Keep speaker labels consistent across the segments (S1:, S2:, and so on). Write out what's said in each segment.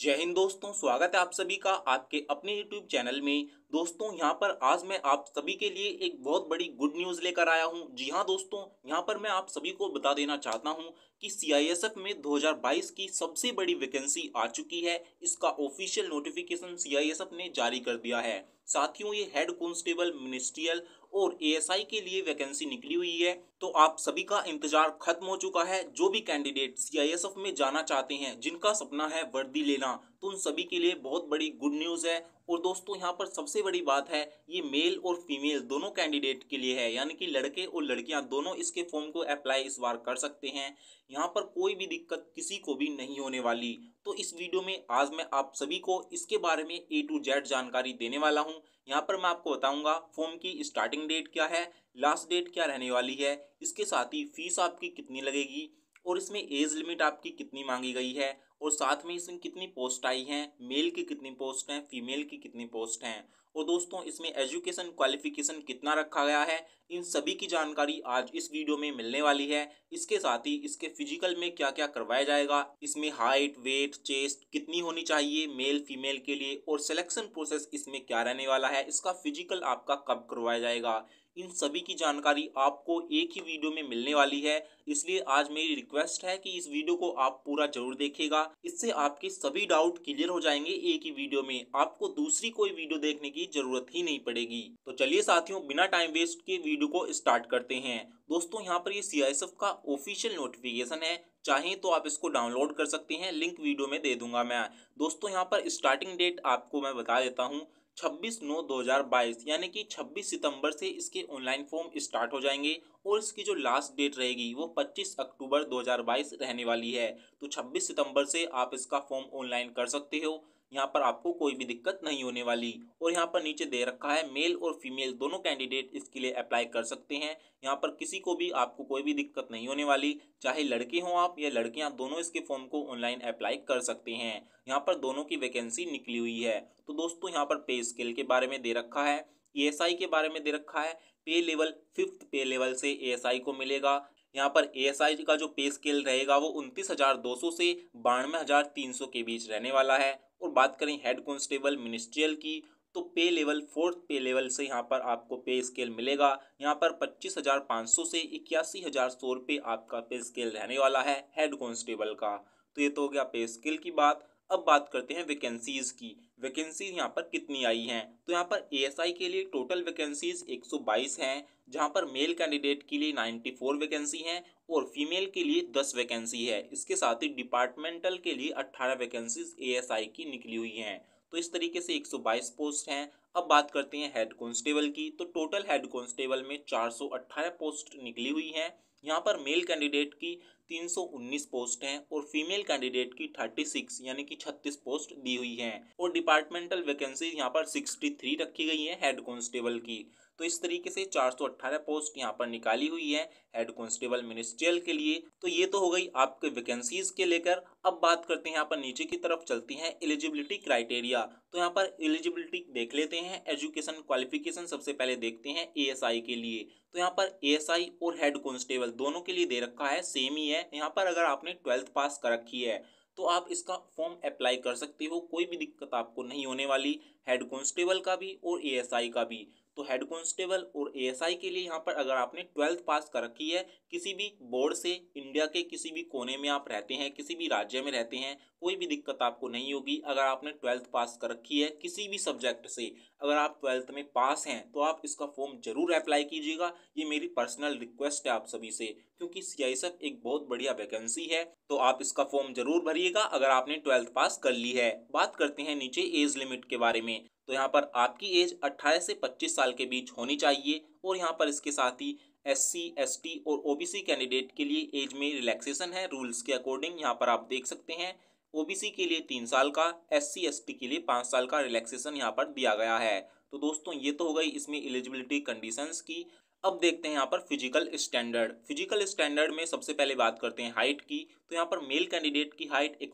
S1: जय हिंद दोस्तों स्वागत है आप सभी का आपके अपने यूट्यूब चैनल में दोस्तों यहाँ पर आज मैं आप सभी के लिए एक बहुत बड़ी गुड न्यूज़ लेकर आया हूँ जी हाँ दोस्तों यहाँ पर मैं आप सभी को बता देना चाहता हूँ कि सीआईएसएफ में 2022 की सबसे बड़ी वैकेंसी आ चुकी है इसका ऑफिशियल नोटिफिकेशन सीआईएसएफ ने जारी कर दिया है साथियों ये हेड कॉन्स्टेबल मिनिस्ट्रियल और एएसआई के लिए वैकेंसी निकली हुई है तो आप सभी का इंतजार खत्म हो चुका है जो भी कैंडिडेट सीआईएसएफ में जाना चाहते हैं जिनका सपना है वर्दी लेना तो उन सभी के लिए बहुत बड़ी गुड न्यूज़ है और दोस्तों यहाँ पर सबसे बड़ी बात है ये मेल और फीमेल दोनों कैंडिडेट के लिए है यानी कि लड़के और लड़कियाँ दोनों इसके फॉर्म को अप्लाई इस बार कर सकते हैं यहाँ पर कोई भी दिक्कत किसी को भी नहीं होने वाली तो इस वीडियो में आज मैं आप सभी को इसके बारे में ए टू जेड जानकारी देने वाला हूँ यहाँ पर मैं आपको बताऊंगा फॉर्म की स्टार्टिंग डेट क्या है लास्ट डेट क्या रहने वाली है इसके साथ ही फीस आपकी कितनी लगेगी और इसमें एज लिमिट आपकी कितनी मांगी गई है और साथ में इसमें कितनी पोस्ट आई हैं मेल की कितनी पोस्ट हैं फीमेल की कितनी पोस्ट हैं और दोस्तों इसमें एजुकेशन क्वालिफिकेशन कितना रखा गया है इन सभी की जानकारी आज इस वीडियो में मिलने वाली है इसके साथ ही इसके फिजिकल में क्या क्या करवाया जाएगा इसमें हाइट वेट चेस्ट कितनी होनी चाहिए मेल फीमेल के लिए और सिलेक्शन प्रोसेस इसमें क्या रहने वाला है इसका फिजिकल आपका कब करवाया जाएगा इन सभी की जानकारी आपको एक ही वीडियो में मिलने वाली है इसलिए आज मेरी रिक्वेस्ट है कि इस वीडियो को आप पूरा जरूर देखेगा इससे आपके सभी डाउट क्लियर हो जाएंगे एक ही वीडियो में आपको दूसरी कोई वीडियो देखने की जरूरत ही नहीं पड़ेगी तो चलिए साथियों बिना टाइम वेस्ट के वीडियो को स्टार्ट करते हैं दोस्तों यहाँ पर ये सी का ऑफिशियल नोटिफिकेशन है चाहे तो आप इसको डाउनलोड कर सकते हैं लिंक वीडियो में दे दूंगा मैं दोस्तों यहाँ पर स्टार्टिंग डेट आपको मैं बता देता हूँ 26 नौ 2022 यानी कि 26 सितंबर से इसके ऑनलाइन फॉर्म स्टार्ट हो जाएंगे और इसकी जो लास्ट डेट रहेगी वो 25 अक्टूबर 2022 रहने वाली है तो 26 सितंबर से आप इसका फॉर्म ऑनलाइन कर सकते हो यहाँ पर आपको कोई भी दिक्कत नहीं होने वाली और यहाँ पर नीचे दे रखा है मेल और फीमेल दोनों कैंडिडेट इसके लिए अप्लाई कर सकते हैं यहाँ पर किसी को भी आपको कोई भी दिक्कत नहीं होने वाली चाहे लड़के हों आप या लड़कियाँ दोनों इसके फॉर्म को ऑनलाइन अप्लाई कर सकते हैं यहाँ पर दोनों की वैकेंसी निकली हुई है तो दोस्तों यहाँ पर पे स्केल के बारे में दे रखा है ई के बारे में दे रखा है पे लेवल फिफ्थ पे लेवल से ए को मिलेगा यहाँ पर ए का जो पे स्केल रहेगा वो उनतीस हज़ार दो सौ से बानवे हज़ार तीन सौ के बीच रहने वाला है और बात करें हेड कॉन्स्टेबल मिनिस्ट्रियल की तो पे लेवल फोर्थ पे लेवल से यहाँ पर आपको पे स्केल मिलेगा यहाँ पर पच्चीस हज़ार पाँच सौ से इक्यासी हज़ार सौ रुपये आपका पे स्केल रहने वाला है हेड कॉन्स्टेबल का तो ये तो हो गया पे स्केल की बात अब बात करते हैं वैकेंसीज़ की वैकेंसीज यहाँ पर कितनी आई हैं तो यहाँ पर एएसआई के लिए टोटल वैकेंसीज 122 हैं जहाँ पर मेल कैंडिडेट के लिए 94 वैकेंसी हैं और फीमेल के लिए 10 वैकेंसी है इसके साथ ही डिपार्टमेंटल के लिए 18 वैकेंसीज एएसआई की निकली हुई हैं तो इस तरीके से 122 पोस्ट हैं अब बात करते हैं हेड कांस्टेबल की तो टोटल हेड कांस्टेबल में चार पोस्ट निकली हुई हैं यहाँ पर मेल कैंडिडेट की 319 पोस्ट हैं और फीमेल कैंडिडेट की 36 यानी कि 36 पोस्ट दी हुई हैं और डिपार्टमेंटल वैकेंसी यहाँ पर 63 रखी गई है हेड कॉन्स्टेबल की तो इस तरीके से 418 पोस्ट यहाँ पर निकाली हुई है हेड कॉन्स्टेबल मिनिस्ट्रियल के लिए तो ये तो हो गई आपके वैकेंसीज के लेकर अब बात करते हैं यहाँ पर नीचे की तरफ चलती हैं एलिजिबिलिटी क्राइटेरिया तो यहाँ पर एलिजिबिलिटी देख लेते हैं एजुकेशन क्वालिफिकेशन सबसे पहले देखते हैं ए के लिए तो यहाँ पर ए और हेड कॉन्स्टेबल दोनों के लिए दे रखा है सेम ही है यहाँ पर अगर आपने ट्वेल्थ पास कर रखी है तो आप इसका फॉर्म अप्लाई कर सकते हो कोई भी दिक्कत आपको नहीं होने वाली हेड कॉन्स्टेबल का भी और एएसआई का भी तो हेड कॉन्स्टेबल और एएसआई के लिए यहाँ पर अगर आपने ट्वेल्थ पास कर रखी है किसी भी बोर्ड से इंडिया के किसी भी कोने में आप रहते हैं किसी भी राज्य में रहते हैं कोई भी दिक्कत आपको नहीं होगी अगर आपने ट्वेल्थ पास कर रखी है किसी भी सब्जेक्ट से अगर आप ट्वेल्थ में पास हैं तो आप इसका फॉर्म ज़रूर अप्लाई कीजिएगा ये मेरी पर्सनल रिक्वेस्ट है आप सभी से क्योंकि सी एक बहुत बढ़िया वैकेंसी है तो आप इसका फॉर्म ज़रूर भरिएगा अगर आपने ट्वेल्थ पास कर ली है बात करते हैं नीचे एज लिमिट के बारे में तो यहाँ पर आपकी एज 18 से 25 साल के बीच होनी चाहिए और यहाँ पर इसके साथ ही एस सी एस टी और ओ बी सी कैंडिडेट के लिए एज में रिलैक्सेशन है रूल्स के अकॉर्डिंग यहाँ पर आप देख सकते हैं ओबीसी के लिए तीन साल का एस सी के लिए पाँच साल का रिलैक्सेशन यहाँ पर दिया गया है तो दोस्तों ये तो हो गई इसमें एलिजिबिलिटी कंडीशंस की अब देखते हैं यहाँ पर फिजिकल स्टैंडर्ड फिजिकल स्टैंडर्ड में सबसे पहले बात करते हैं हाइट की तो यहाँ पर मेल कैंडिडेट की हाइट एक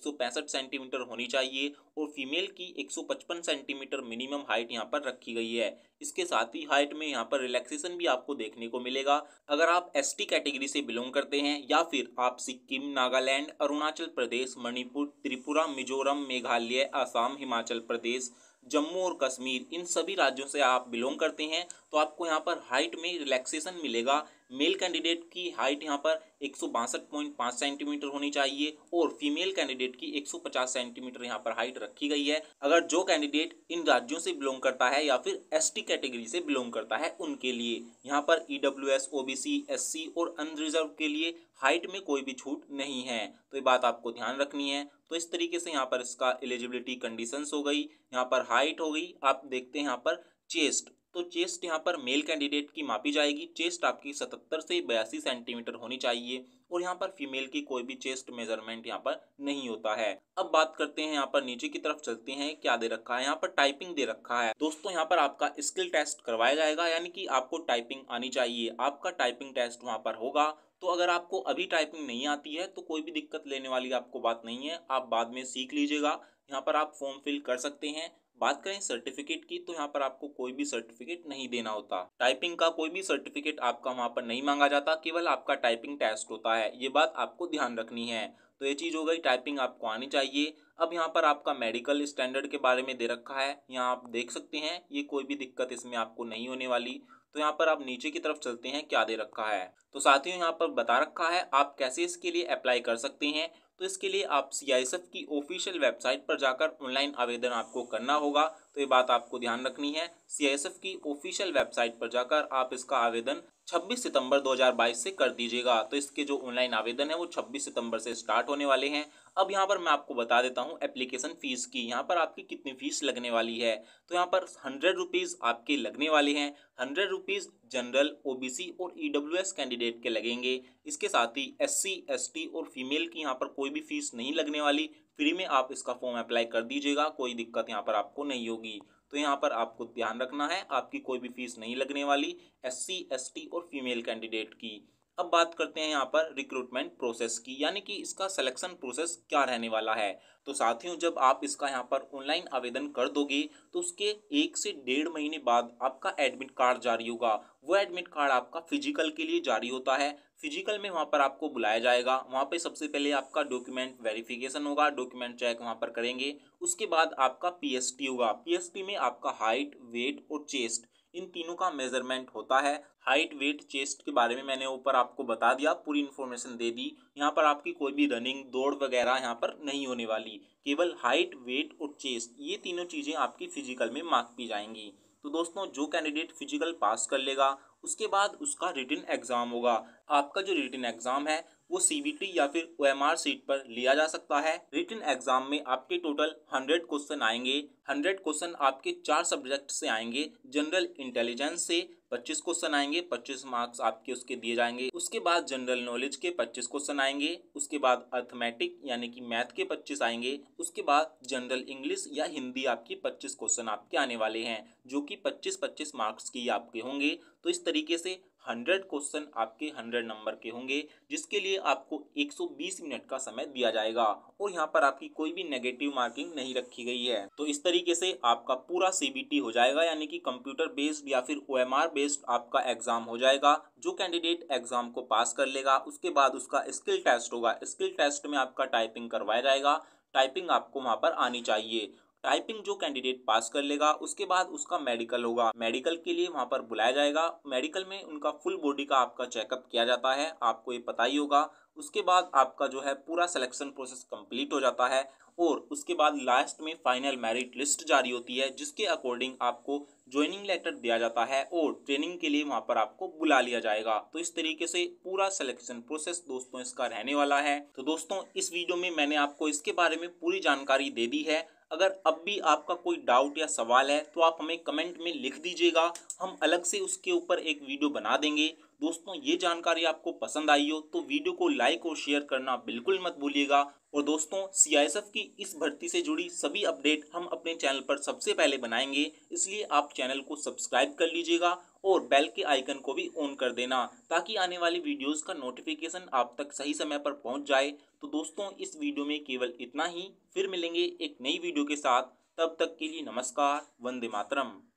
S1: सेंटीमीटर होनी चाहिए और फीमेल की 155 सेंटीमीटर मिनिमम हाइट यहाँ पर रखी गई है इसके साथ ही हाइट में यहाँ पर रिलैक्सेशन भी आपको देखने को मिलेगा अगर आप एस कैटेगरी से बिलोंग करते हैं या फिर आप सिक्किम नागालैंड अरुणाचल प्रदेश मणिपुर त्रिपुरा मिजोरम मेघालय आसाम हिमाचल प्रदेश जम्मू और कश्मीर इन सभी राज्यों से आप बिलोंग करते हैं तो आपको यहाँ पर हाइट में रिलैक्सेशन मिलेगा मेल कैंडिडेट की हाइट यहाँ पर एक सेंटीमीटर होनी चाहिए और फीमेल कैंडिडेट की 150 सेंटीमीटर यहाँ पर हाइट रखी गई है अगर जो कैंडिडेट इन राज्यों से बिलोंग करता है या फिर एसटी कैटेगरी से बिलोंग करता है उनके लिए यहाँ पर E W S O B C S C और अनरिजर्व के लिए हाइट में कोई भी छूट नहीं है तो ये बात आपको ध्यान रखनी है तो इस तरीके से यहाँ पर इसका एलिजिबिलिटी कंडीशंस हो गई यहाँ पर हाइट हो गई आप देखते हैं यहाँ पर चेस्ट तो चेस्ट यहाँ पर मेल कैंडिडेट की मापी जाएगी चेस्ट आपकी सतहत्तर से बयासी सेंटीमीटर होनी चाहिए और यहाँ पर फीमेल की कोई भी चेस्ट मेजरमेंट यहाँ पर नहीं होता है अब बात करते हैं यहाँ पर नीचे की तरफ चलते हैं क्या दे रखा है यहाँ पर टाइपिंग दे रखा है दोस्तों यहाँ पर आपका स्किल टेस्ट करवाया जाएगा यानी कि आपको टाइपिंग आनी चाहिए आपका टाइपिंग टेस्ट वहाँ पर होगा तो अगर आपको अभी टाइपिंग नहीं आती है तो कोई भी दिक्कत लेने वाली आपको बात नहीं है आप बाद में सीख लीजिएगा यहाँ पर आप फॉर्म फिल कर सकते हैं बात करें सर्टिफिकेट की तो यहाँ पर आपको कोई भी सर्टिफिकेट नहीं देना होता टाइपिंग का कोई भी सर्टिफिकेट आपका वहाँ पर नहीं मांगा जाता केवल आपका टाइपिंग टेस्ट होता है ये बात आपको ध्यान रखनी है तो ये चीज़ हो गई टाइपिंग आपको आनी चाहिए अब यहाँ पर आपका मेडिकल स्टैंडर्ड के बारे में दे रखा है यहाँ आप देख सकते हैं ये कोई भी दिक्कत इसमें आपको नहीं होने वाली तो यहाँ पर आप नीचे की तरफ चलते हैं क्या दे रखा है तो साथियों यहाँ पर बता रखा है आप कैसे इसके लिए अप्लाई कर सकते हैं तो इसके लिए आप सी की ऑफिशियल वेबसाइट पर जाकर ऑनलाइन आवेदन आपको करना होगा तो ये बात आपको ध्यान रखनी है सी की ऑफिशियल वेबसाइट पर जाकर आप इसका आवेदन 26 सितंबर 2022 से कर दीजिएगा तो इसके जो ऑनलाइन आवेदन है वो 26 सितंबर से स्टार्ट होने वाले हैं अब यहाँ पर मैं आपको बता देता हूँ एप्लीकेशन फ़ीस की यहाँ पर आपकी कितनी फ़ीस लगने वाली है तो यहाँ पर हंड्रेड रुपीज़ आपके लगने वाले हैं हंड्रेड रुपीज़ जनरल ओबीसी और ईडब्ल्यूएस e कैंडिडेट के लगेंगे इसके साथ ही एससी एसटी और फीमेल की यहाँ पर कोई भी फ़ीस नहीं लगने वाली फ्री में आप इसका फॉर्म अप्लाई कर दीजिएगा कोई दिक्कत यहाँ पर आपको नहीं होगी तो यहाँ पर आपको ध्यान रखना है आपकी कोई भी फीस नहीं लगने वाली एससी एसटी और फीमेल कैंडिडेट की अब बात करते हैं यहाँ पर रिक्रूटमेंट प्रोसेस की यानी कि इसका सिलेक्शन प्रोसेस क्या रहने वाला है तो साथियों जब आप इसका यहाँ पर ऑनलाइन आवेदन कर दोगे तो उसके एक से डेढ़ महीने बाद आपका एडमिट कार्ड जारी होगा वो एडमिट कार्ड आपका फिजिकल के लिए जारी होता है फिजिकल में वहाँ पर आपको बुलाया जाएगा वहाँ पर सबसे पहले आपका डॉक्यूमेंट वेरिफिकेशन होगा डॉक्यूमेंट चेक वहाँ पर करेंगे उसके बाद आपका पी होगा पी में आपका हाइट वेट और चेस्ट इन तीनों का मेजरमेंट होता है हाइट वेट चेस्ट के बारे में मैंने ऊपर आपको बता दिया पूरी इन्फॉर्मेशन दे दी यहाँ पर आपकी कोई भी रनिंग दौड़ वगैरह यहाँ पर नहीं होने वाली केवल हाइट वेट और चेस्ट ये तीनों चीज़ें आपकी फिजिकल में मार्क की जाएंगी तो दोस्तों जो कैंडिडेट फिजिकल पास कर लेगा उसके बाद उसका रिटर्न एग्ज़ाम होगा आपका जो रिटर्न एग्ज़ाम है वो सीबीटी या फिर ओएमआर सीट पर लिया जा सकता है रिटर्न एग्जाम में आपके टोटल हंड्रेड क्वेश्चन आएंगे हंड्रेड क्वेश्चन आपके चार सब्जेक्ट से आएंगे जनरल इंटेलिजेंस से पच्चीस क्वेश्चन आएंगे पच्चीस मार्क्स आपके उसके दिए जाएंगे उसके बाद जनरल नॉलेज के पच्चीस क्वेश्चन आएंगे उसके बाद अर्थमेटिक यानी कि मैथ के पच्चीस आएंगे उसके बाद जनरल इंग्लिश या हिंदी आपकी पच्चीस क्वेश्चन आपके आने वाले हैं जो कि पच्चीस पच्चीस मार्क्स की आपके होंगे तो इस तरीके से हंड्रेड क्वेश्चन आपके हंड्रेड नंबर के होंगे जिसके लिए आपको 120 मिनट का समय दिया जाएगा और यहाँ पर आपकी कोई भी नेगेटिव मार्किंग नहीं रखी गई है तो इस तरीके से आपका पूरा सीबीटी हो जाएगा यानी कि कंप्यूटर बेस्ड या फिर ओ बेस्ड आपका एग्जाम हो जाएगा जो कैंडिडेट एग्जाम को पास कर लेगा उसके बाद उसका स्किल टेस्ट होगा स्किल टेस्ट में आपका टाइपिंग करवाया जाएगा टाइपिंग आपको वहाँ पर आनी चाहिए टाइपिंग जो कैंडिडेट पास कर लेगा उसके बाद उसका मेडिकल होगा मेडिकल के लिए वहां पर बुलाया जाएगा मेडिकल में उनका फुल बॉडी का आपका चेकअप किया जाता है आपको ये पता ही होगा उसके बाद आपका जो है पूरा सिलेक्शन प्रोसेस कंप्लीट हो जाता है और उसके बाद लास्ट में फाइनल मेरिट लिस्ट जारी होती है जिसके अकॉर्डिंग आपको ज्वाइनिंग लेटर दिया जाता है और ट्रेनिंग के लिए वहाँ पर आपको बुला लिया जाएगा तो इस तरीके से पूरा सिलेक्शन प्रोसेस दोस्तों इसका रहने वाला है तो दोस्तों इस वीडियो में मैंने आपको इसके बारे में पूरी जानकारी दे दी है अगर अब भी आपका कोई डाउट या सवाल है तो आप हमें कमेंट में लिख दीजिएगा हम अलग से उसके ऊपर एक वीडियो बना देंगे दोस्तों ये जानकारी आपको पसंद आई हो तो वीडियो को लाइक और शेयर करना बिल्कुल मत भूलिएगा और दोस्तों सी की इस भर्ती से जुड़ी सभी अपडेट हम अपने चैनल पर सबसे पहले बनाएंगे इसलिए आप चैनल को सब्सक्राइब कर लीजिएगा और बेल के आइकन को भी ऑन कर देना ताकि आने वाली वीडियोस का नोटिफिकेशन आप तक सही समय पर पहुंच जाए तो दोस्तों इस वीडियो में केवल इतना ही फिर मिलेंगे एक नई वीडियो के साथ तब तक के लिए नमस्कार वंदे मातरम